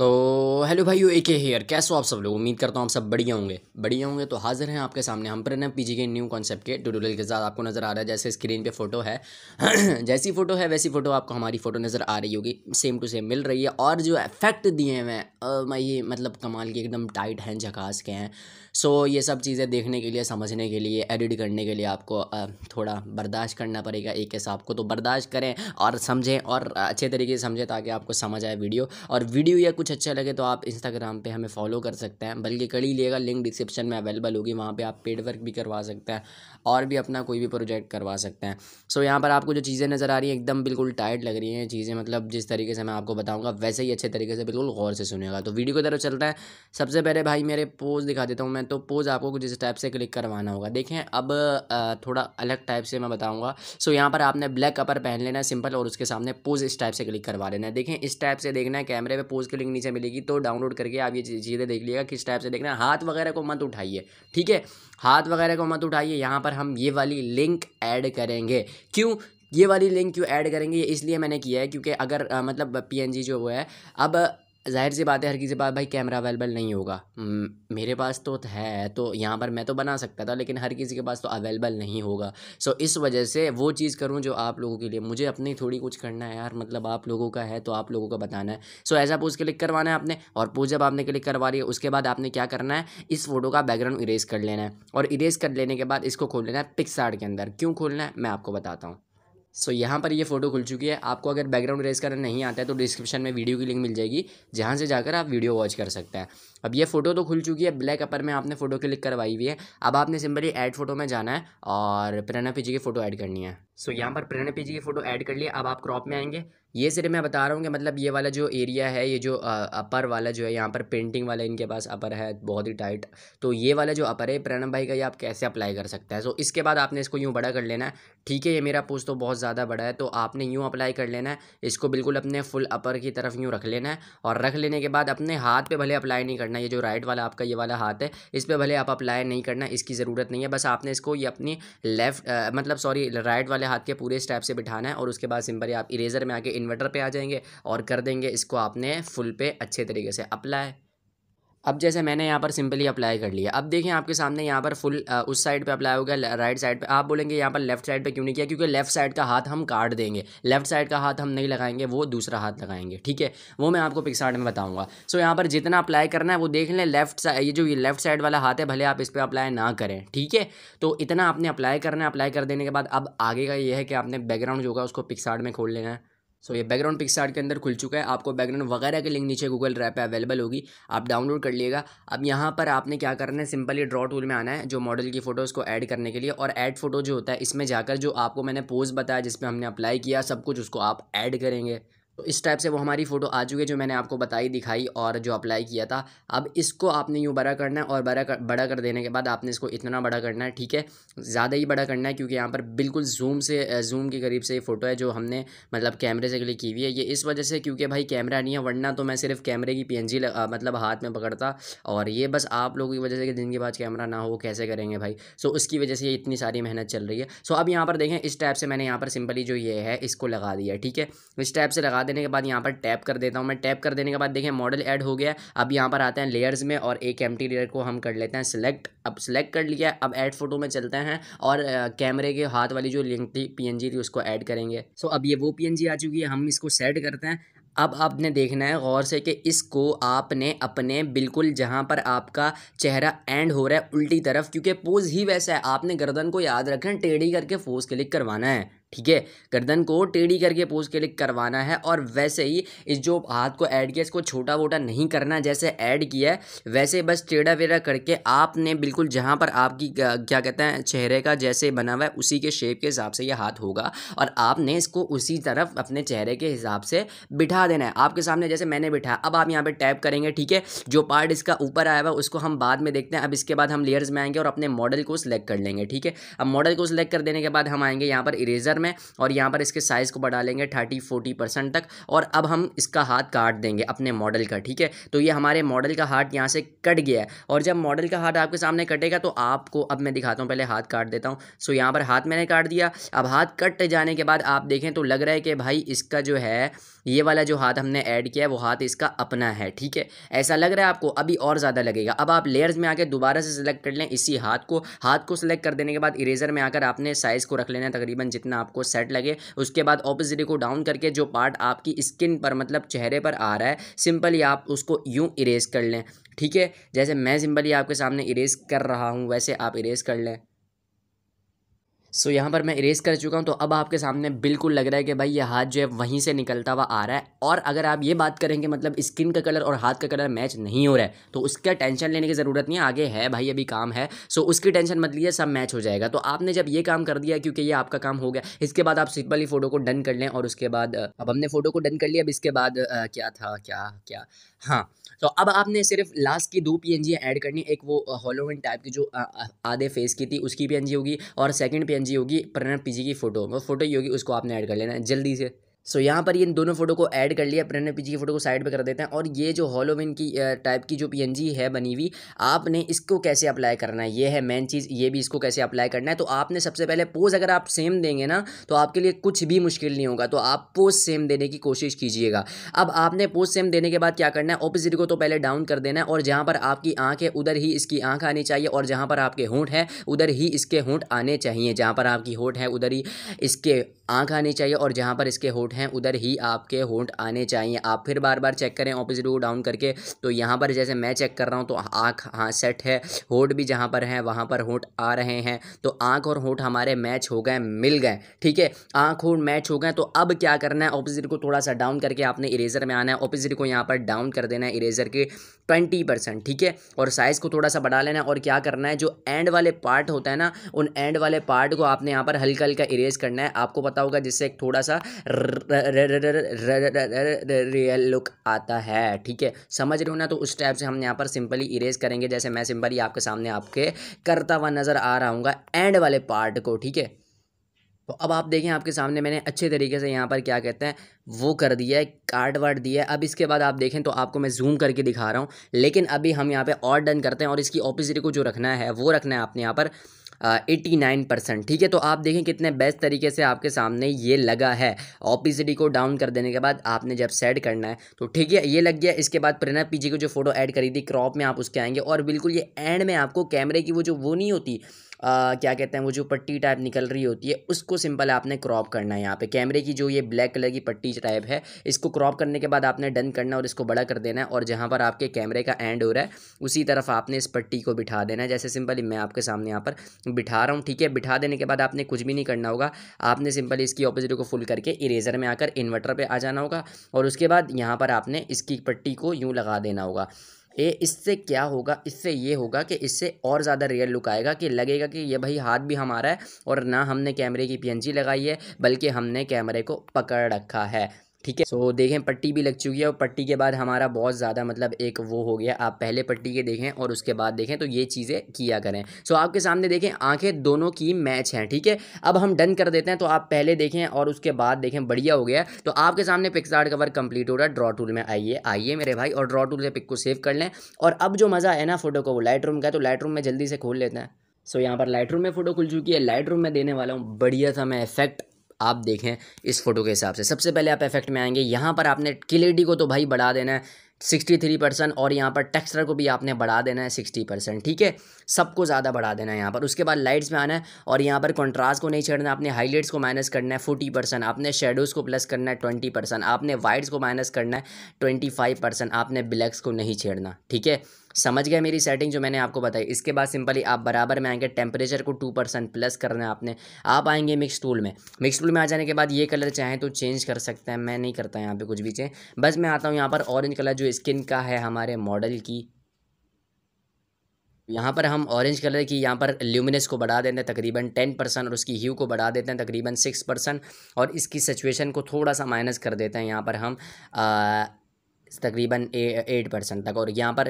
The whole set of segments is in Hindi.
喽。हेलो भाइयों ए के हेयर कैसे हो आप सब लोग उम्मीद करता हूँ आप सब बढ़िया होंगे बढ़िया होंगे तो हाजिर हैं आपके सामने हम प्रणव पीजी के न्यू कॉन्सेप्ट के ट्यूटोरियल के साथ आपको नज़र आ रहा है जैसे स्क्रीन पे फोटो है जैसी फोटो है वैसी फोटो आपको हमारी फोटो नज़र आ रही होगी सेम टू सेम मिल रही है और जो इफेक्ट दिए हुए हैं ये मतलब कमाल के एकदम टाइट हैं झकास के हैं सो ये सब चीज़ें देखने के लिए समझने के लिए एडिट करने के लिए आपको थोड़ा बर्दाश्त करना पड़ेगा एक हिसाब को तो बर्दाश्त करें और समझें और अच्छे तरीके से समझें ताकि आपको समझ आए वीडियो और वीडियो या कुछ अच्छा लगे तो आप इंस्टाग्राम पे हमें फॉलो कर सकते हैं बल्कि कड़ी लिएगा लिंक डिस्क्रिप्शन में अवेलेबल होगी वहाँ पे आप पेड वर्क भी करवा सकते हैं और भी अपना कोई भी प्रोजेक्ट करवा सकते हैं सो so, यहाँ पर आपको जो चीज़ें नज़र आ रही हैं एकदम बिल्कुल टाइट लग रही हैं चीज़ें मतलब जिस तरीके से मैं आपको बताऊँगा वैसे ही अच्छे तरीके से बिल्कुल गौर से सुनेगा तो वीडियो की तरफ चलता है सबसे पहले भाई मेरे पोज़ दिखा देता हूँ मैं तो पोज़ आपको कुछ इस टाइप से क्लिक करवाना होगा देखें अब थोड़ा अलग टाइप से मैं बताऊँगा सो यहाँ पर आपने ब्लैक कपर पहन लेना है सिंपल और उसके सामने पोज़ इस टाइप से क्लिक करवा लेना है देखें इस टाइप से देखना है कैमरे पर पोज़ क्लिक नीचे मिलेगी तो डाउनलोड करके आप ये चीज़ें देख लीजिएगा किस टाइप से देखना है हाथ वगैरह को मत उठाइए ठीक है हाथ वगैरह को मत उठाइए यहाँ पर हम ये वाली लिंक ऐड करेंगे क्यों ये वाली लिंक क्यों ऐड करेंगे इसलिए मैंने किया है क्योंकि अगर आ, मतलब पीएनजी जो वो है अब जाहिर सी बात है हर किसी के पास भाई कैमरा अवेलेबल नहीं होगा मेरे पास तो है तो यहाँ पर मैं तो बना सकता था लेकिन हर किसी के पास तो अवेलेबल नहीं होगा सो इस वजह से वो चीज़ करूँ जो आप लोगों के लिए मुझे अपनी थोड़ी कुछ करना है यार मतलब आप लोगों का है तो आप लोगों का बताना है सो ऐसा पोज क्लिक करवाना है आपने और पोज जब आपने क्लिक करवा रही है उसके बाद आपने क्या करना है इस फोटो का बैकग्राउंड इरेज कर लेना है और इरेज कर लेने के बाद इसको खोल लेना है पिक्सार्ट के अंदर क्यों खोलना है मैं आपको बताता हूँ सो यहाँ पर ये फ़ोटो खुल चुकी है आपको अगर बैकग्राउंड रेस करना नहीं आता है तो डिस्क्रिप्शन में वीडियो की लिंक मिल जाएगी जहाँ से जाकर आप वीडियो वॉच कर सकते हैं अब ये फ़ोटो तो खुल चुकी है ब्लैक अपर में आपने फ़ोटो क्लिक करवाई हुई है अब आपने सिंपली ऐड फोटो में जाना है और पी पीजी की फ़ोटो ऐड करनी है सो so, यहाँ पर प्रणव पीजी की फ़ोटो ऐड कर लिया अब आप क्रॉप में आएंगे ये सिर्फ मैं बता रहा हूँ कि मतलब ये वाला जो एरिया है ये जो अपर वाला जो है यहाँ पर पेंटिंग वाला इनके पास अपर है बहुत ही टाइट तो ये वाला जो अपर है प्रणब भाई का ये आप कैसे अप्लाई कर सकते हैं सो so, इसके बाद आपने इसको यूँ बड़ा कर लेना है ठीक है ये मेरा पोस्ट तो बहुत ज़्यादा बड़ा है तो आपने यूँ अप्लाई कर लेना है इसको बिल्कुल अपने फुल अपर की तरफ यूँ रख लेना है और रख लेने के बाद अपने हाथ पर भले अप्लाई नहीं करना करना ये जो राइट वाला आपका ये वाला हाथ है इस पर भले आप अप्लाई नहीं करना इसकी ज़रूरत नहीं है बस आपने इसको ये अपनी लेफ्ट मतलब सॉरी राइट वाले हाथ के पूरे स्टेप से बिठाना है और उसके बाद सिंपली आप इरेजर में आके इन्वर्टर पर आ जाएंगे और कर देंगे इसको आपने फुल पे अच्छे तरीके से अप्लाई अब जैसे मैंने यहाँ पर सिंपली अप्लाई कर लिया अब देखें आपके सामने यहाँ पर फुल उस साइड पे अप्लाई होगा राइट साइड पे आप बोलेंगे यहाँ पर लेफ्ट साइड पे क्यों नहीं किया क्योंकि लेफ्ट साइड का हाथ हम काट देंगे लेफ्ट साइड का हाथ हम नहीं लगाएंगे वो दूसरा हाथ लगाएंगे ठीक है वो मैं आपको पिक्सार्ट में बताऊँगा सो यहाँ पर जितना अप्लाई करना है वो देख लें लेफ्ट साइड ये जो ये लेफ्ट साइड वाला हाथ है भले आप इस पर अप्लाई ना करें ठीक है तो इतना आपने अप्लाई करना है अप्लाई कर देने के बाद अब आगे का ये है कि आपने बैकग्राउंड जो होगा उसको पिक्सार्ट में खोल लेना है सो so, ये बैकग्राउंड पिक्सार्ट के अंदर खुल चुका है आपको बैकग्राउंड वगैरह के लिंक नीचे गूगल रैप पे अवेलेबल होगी आप डाउनलोड कर लिएगा अब यहाँ पर आपने क्या करना है सिंपली ड्रॉ टूल में आना है जो मॉडल की फोटोज़ को ऐड करने के लिए और ऐड फोटो जो होता है इसमें जाकर जो आपको मैंने पोज बताया जिसमें हमने अप्लाई किया सब कुछ उसको आप ऐड करेंगे तो इस टाइप से वो हमारी फ़ोटो आ चुकी है जो मैंने आपको बताई दिखाई और जो अप्लाई किया था अब इसको आपने यूँ बड़ा करना है और बड़ा कर बड़ा कर देने के बाद आपने इसको इतना बड़ा करना है ठीक है ज़्यादा ही बड़ा करना है क्योंकि यहाँ पर बिल्कुल जूम से जूम के करीब से ये फ़ोटो है जो हमने मतलब कैमरे से क्लिक की हुई है ये इस वजह से क्योंकि भाई कैमरा नहीं है वरना तो मैं सिर्फ कैमरे की पी मतलब हाथ में पकड़ता और ये बस आप लोगों की वजह से कि जिनके पास कैमरा ना हो कैसे करेंगे भाई सो उसकी वजह से ये इतनी सारी मेहनत चल रही है सो अब यहाँ पर देखें इस टाइप से मैंने यहाँ पर सिंपली जो ये है इसको लगा दिया ठीक है इस टाइप से लगा लगा देने के बाद यहाँ पर टैप कर देता हूँ मैं टैप कर देने के बाद देखें मॉडल ऐड हो गया अब यहाँ पर आते हैं लेयर्स में और एक एम लेयर को हम कर लेते हैं सिलेक्ट अब सिलेक्ट कर लिया अब ऐड फोटो में चलते हैं और कैमरे के हाथ वाली जो लिंक थी पी थी उसको ऐड करेंगे सो अब ये वो पी आ चुकी है हम इसको सेट करते हैं अब आपने देखना है गौर से कि इसको आपने अपने बिल्कुल जहाँ पर आपका चेहरा एंड हो रहा है उल्टी तरफ क्योंकि पोज़ ही वैसा है आपने गर्दन को याद रखना टेढ़ी करके फोज क्लिक करवाना है ठीक है गर्दन को टेढ़ी करके पोज के लिए करवाना है और वैसे ही इस जो हाथ को ऐड किया इसको छोटा वोटा नहीं करना जैसे ऐड किया है वैसे बस टेढ़ा वेढ़ा करके आपने बिल्कुल जहाँ पर आपकी क्या कहते हैं चेहरे का जैसे बना हुआ है उसी के शेप के हिसाब से ये हाथ होगा और आपने इसको उसी तरफ अपने चेहरे के हिसाब से बिठा देना है आपके सामने जैसे मैंने बिठाया अब आप यहाँ पर टैप करेंगे ठीक है जो पार्ट इसका ऊपर आया हुआ उसको हम बाद में देखते हैं अब इसके बाद हम लेयर्स में आएंगे और अपने मॉडल को सिलेक्ट कर लेंगे ठीक है अब मॉडल को सिलेक्ट कर देने के बाद हम आएंगे यहाँ पर इरेजर में और यहाँ पर इसके साइज़ को बढ़ा लेंगे थर्टी फोर्टी परसेंट तक और अब हम इसका हाथ काट देंगे अपने मॉडल का ठीक है तो ये हमारे मॉडल का हाथ यहाँ से कट गया है और जब मॉडल का हाथ आपके सामने कटेगा तो आपको अब मैं दिखाता हूँ पहले हाथ काट देता हूँ सो यहाँ पर हाथ मैंने काट दिया अब हाथ कट जाने के बाद आप देखें तो लग रहा है कि भाई इसका जो है ये वाला जो हाथ हमने ऐड किया है वो हाथ इसका अपना है ठीक है ऐसा लग रहा है आपको अभी और ज़्यादा लगेगा अब आप लेयर्स में आकर दोबारा से सिलेक्ट कर लें इसी हाथ को हाथ को सिलेक्ट कर देने के बाद इरेजर में आकर आपने साइज़ को रख लेना तकरीबन जितना आपको सेट लगे उसके बाद ऑपोजिट को डाउन करके जो पार्ट आपकी स्किन पर मतलब चेहरे पर आ रहा है सिंपली आप उसको यूँ इरेज कर लें ठीक है जैसे मैं सिंपली आपके सामने इरेज कर रहा हूँ वैसे आप इरेज कर लें सो so, यहाँ पर मैं इरेज कर चुका हूँ तो अब आपके सामने बिल्कुल लग रहा है कि भाई ये हाथ जो है वहीं से निकलता हुआ आ रहा है और अगर आप ये बात करेंगे मतलब स्किन का कलर और हाथ का कलर मैच नहीं हो रहा है तो उसका टेंशन लेने की ज़रूरत नहीं आगे है भाई अभी काम है सो so, उसकी टेंशन मत लीजिए सब मैच हो जाएगा तो आपने जब ये काम कर दिया क्योंकि ये आपका काम हो गया इसके बाद आप सिंपली फ़ोटो को डन कर लें और उसके बाद अब हमने फ़ोटो को डन कर लिया अब इसके बाद क्या था क्या क्या हाँ तो अब आपने सिर्फ लास्ट की दो पी ऐड करनी एक वो हॉलोविन टाइप की जो आधे फेस की थी उसकी पी होगी और सेकेंड पी एन जी होगी प्रणव पी की फ़ोटो वो फोटो ही होगी उसको आपने ऐड कर लेना है जल्दी से सो so, यहाँ पर ये इन दोनों फोटो को ऐड कर लिया प्रेरणा पीजी की फोटो को साइड पे कर देते हैं और ये जो हॉलोविन की टाइप की जो पीएनजी है बनी हुई आपने इसको कैसे अप्लाई करना है ये है मेन चीज़ ये भी इसको कैसे अप्लाई करना है तो आपने सबसे पहले पोज अगर आप सेम देंगे ना तो आपके लिए कुछ भी मुश्किल नहीं होगा तो आप पोज सेम देने की कोशिश कीजिएगा अब आपने पोज सेम देने के बाद क्या करना है ऑपोजिट को तो पहले डाउन कर देना है और जहाँ पर आपकी आँख है उधर ही इसकी आँख आनी चाहिए और जहाँ पर आपके होंठ है उधर ही इसके होंठ आने चाहिए जहाँ पर आपकी होंठ है उधर ही इसके आँख आनी चाहिए और जहाँ पर इसके होठ हैं उधर ही आपके होंठ आने चाहिए आप फिर बार बार चेक करें ऑपोजिट को डाउन करके तो यहाँ पर जैसे मैं चेक कर रहा हूँ तो आँख हाँ सेट है होठ भी जहाँ पर है वहाँ पर होंठ आ रहे हैं तो आँख और होठ हमारे मैच हो गए मिल गए ठीक है आँख होंठ मैच हो गए तो अब क्या करना है ऑपोजिट को थोड़ा सा डाउन करके आपने इरेजर में आना है ऑपोजिट को यहाँ पर डाउन कर देना है इरेजर के ट्वेंटी परसेंट ठीक है और साइज़ को थोड़ा सा बढ़ा लेना है और क्या करना है जो एंड वाले पार्ट होता है ना उन एंड वाले पार्ट को आपने यहाँ पर हल्का हल्का इरेज करना है आपको पता आता होगा जिससे एक थोड़ा सा रियल लुक आता है ठीक है समझ रहे हो ना तो उस टाइप से हम यहाँ पर सिंपली इरेज करेंगे जैसे मैं सिंपली आपके सामने आपके करता हुआ नज़र आ रहा हूँ एंड वाले पार्ट को ठीक है तो अब आप देखें आपके सामने मैंने अच्छे तरीके से यहाँ पर क्या कहते हैं वो कर दिया है कार्ड वार्ड दिया है अब इसके बाद आप देखें तो आपको मैं जूम करके दिखा रहा हूँ लेकिन अभी हम यहाँ पे और डन करते हैं और इसकी ऑपोजिट को जो रखना है वो रखना है आपने यहाँ पर एटी नाइन परसेंट ठीक है तो आप देखें कितने बेस्ट तरीके से आपके सामने ये लगा है ओपिसिटी को डाउन कर देने के बाद आपने जब सेट करना है तो ठीक है ये लग गया इसके बाद प्रणब पीजी को जो फोटो ऐड करी थी क्रॉप में आप उसके आएंगे और बिल्कुल ये एंड में आपको कैमरे की वो जो वो नहीं होती आ, क्या कहते हैं वो जो पट्टी टाइप निकल रही होती है उसको सिंपल आपने क्रॉप करना है यहाँ पे कैमरे की जो ये ब्लैक कलर की पट्टी टाइप है इसको क्रॉप करने के बाद आपने डन करना और इसको बड़ा कर देना है और जहाँ पर आपके कैमरे का एंड हो रहा है उसी तरफ आपने इस पट्टी को बिठा देना है जैसे सिंपली मैं आपके सामने यहाँ पर बिठा रहा हूँ ठीक है बिठा देने के बाद आपने कुछ भी नहीं करना होगा आपने सिंपली इसकी ऑपोजिट को फुल करके इरेजर में आकर इन्वर्टर पर आ जाना होगा और उसके बाद यहाँ पर आपने इसकी पट्टी को यूँ लगा देना होगा ये इससे क्या होगा इससे ये होगा कि इससे और ज़्यादा रियल लुक आएगा कि लगेगा कि ये भाई हाथ भी हमारा है और ना हमने कैमरे की पी लगाई है बल्कि हमने कैमरे को पकड़ रखा है ठीक है सो देखें पट्टी भी लग चुकी है और पट्टी के बाद हमारा बहुत ज़्यादा मतलब एक वो हो गया आप पहले पट्टी के देखें और उसके बाद देखें तो ये चीज़ें किया करें सो आपके सामने देखें आंखें दोनों की मैच हैं ठीक है अब हम डन कर देते हैं तो आप पहले देखें और उसके बाद देखें बढ़िया हो गया तो आपके सामने का कवर कंप्लीट हो रहा है ड्रॉ टूल में आइए आइए मेरे भाई और ड्रॉ टूल से पिक को सेव कर लें और अब जो मज़ा है ना फोटो को वो लाइट का तो लाइट रूम में जल्दी से खोल लेते हैं सो यहाँ पर लाइट रूम में फ़ोटो खुल चुकी है लाइट रूम में देने वाला हूँ बढ़िया सा मैं इफेक्ट आप देखें इस फोटो के हिसाब से सबसे पहले आप इफेक्ट में आएंगे यहाँ पर आपने क्लियरिटी को तो भाई बढ़ा देना है सिक्सटी थ्री परसेंट और यहाँ पर टेक्स्चर को भी आपने बढ़ा देना है सिक्सटी परसेंट ठीक है सबको ज़्यादा बढ़ा देना है यहाँ पर उसके बाद लाइट्स में आना है और यहाँ पर कंट्रास्ट को नहीं छेड़ना आपने हाईलाइट्स को माइनस करना है फोर्टी परसेंट आपने शेडोज़ को प्लस करना है ट्वेंटी परसेंट आपने वाइट्स को माइनस करना है ट्वेंटी फाइव परसेंट आपने ब्लैक्स को नहीं छेड़ना ठीक है समझ गया मेरी सेटिंग जो मैंने आपको बताई इसके बाद सिंपली आप बराबर में आएंगे टेम्परेचर को टू परसेंट प्लस करना है आपने आप आएंगे मिक्स टूल में मिक्स टूल में आ जाने के बाद ये कलर चाहें तो चेंज कर सकते हैं मैं नहीं करता यहाँ पे कुछ भी चेंज बस मैं आता हूँ यहाँ पर ऑरेंज कलर जो स्किन का है हमारे मॉडल की यहाँ पर हम ऑरेंज कलर की यहाँ पर ल्यूमिनस को बढ़ा देते हैं तकरीबन टेन परसेंट और उसकी ह्यू को बढ़ा देते हैं तकरीबन सिक्स परसेंट और इसकी सिचुएशन को थोड़ा सा माइनस कर देते हैं यहाँ पर हम तकरीबन एट परसेंट तक और यहाँ पर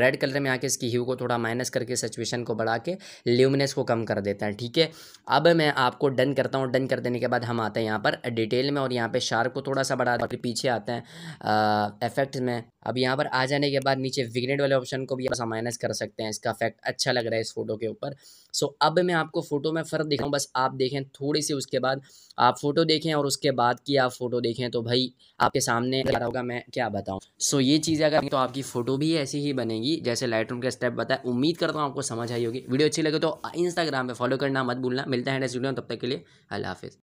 रेड कलर में आके इसकी ह्यू को थोड़ा माइनस करके सिचुएशन को बढ़ा के ल्यूमिनस को कम कर देते हैं ठीक है अब मैं आपको डन करता हूँ डन कर देने के बाद हम आते हैं यहाँ पर डिटेल में और यहाँ पर शार्प को थोड़ा सा बढ़ा पीछे आते हैं इफेक्ट में अब यहाँ पर आ जाने के बाद नीचे विग्नेट वाले ऑप्शन को भी ऐसा माइनस कर सकते हैं इसका इफेक्ट अच्छा लग रहा है इस फोटो के ऊपर सो so, अब मैं आपको फ़ोटो में फ़र्क दिखाऊँ बस आप देखें थोड़ी सी उसके बाद आप फ़ोटो देखें और उसके बाद की आप फ़ोटो देखें तो भाई आपके सामने रहा होगा मैं क्या बताऊँ सो so, ये चीज़ अगर तो आपकी फ़ोटो भी ऐसी ही बनेगी जैसे लाइट का स्टेप बताए उम्मीद करता हूँ आपको समझ आई होगी वीडियो अच्छी लगे तो इंस्टाग्राम पर फॉलो करना मत भूलना मिलता है नेक्स्ट वीडियो तब तक के लिए अल्लाह हाफिज़